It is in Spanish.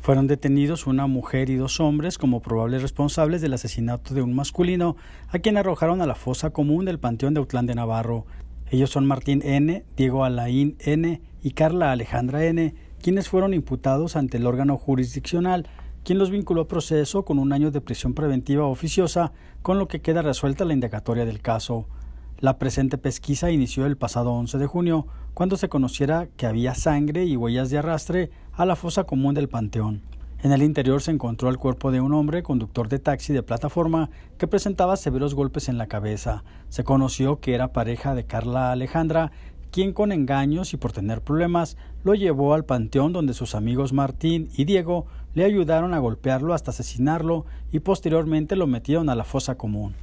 Fueron detenidos una mujer y dos hombres como probables responsables del asesinato de un masculino, a quien arrojaron a la fosa común del Panteón de Autlán de Navarro. Ellos son Martín N., Diego Alain N. y Carla Alejandra N., quienes fueron imputados ante el órgano jurisdiccional, quien los vinculó a proceso con un año de prisión preventiva oficiosa, con lo que queda resuelta la indagatoria del caso. La presente pesquisa inició el pasado 11 de junio, cuando se conociera que había sangre y huellas de arrastre a la fosa común del Panteón. En el interior se encontró el cuerpo de un hombre conductor de taxi de plataforma que presentaba severos golpes en la cabeza. Se conoció que era pareja de Carla Alejandra, quien con engaños y por tener problemas lo llevó al panteón donde sus amigos Martín y Diego le ayudaron a golpearlo hasta asesinarlo y posteriormente lo metieron a la fosa común.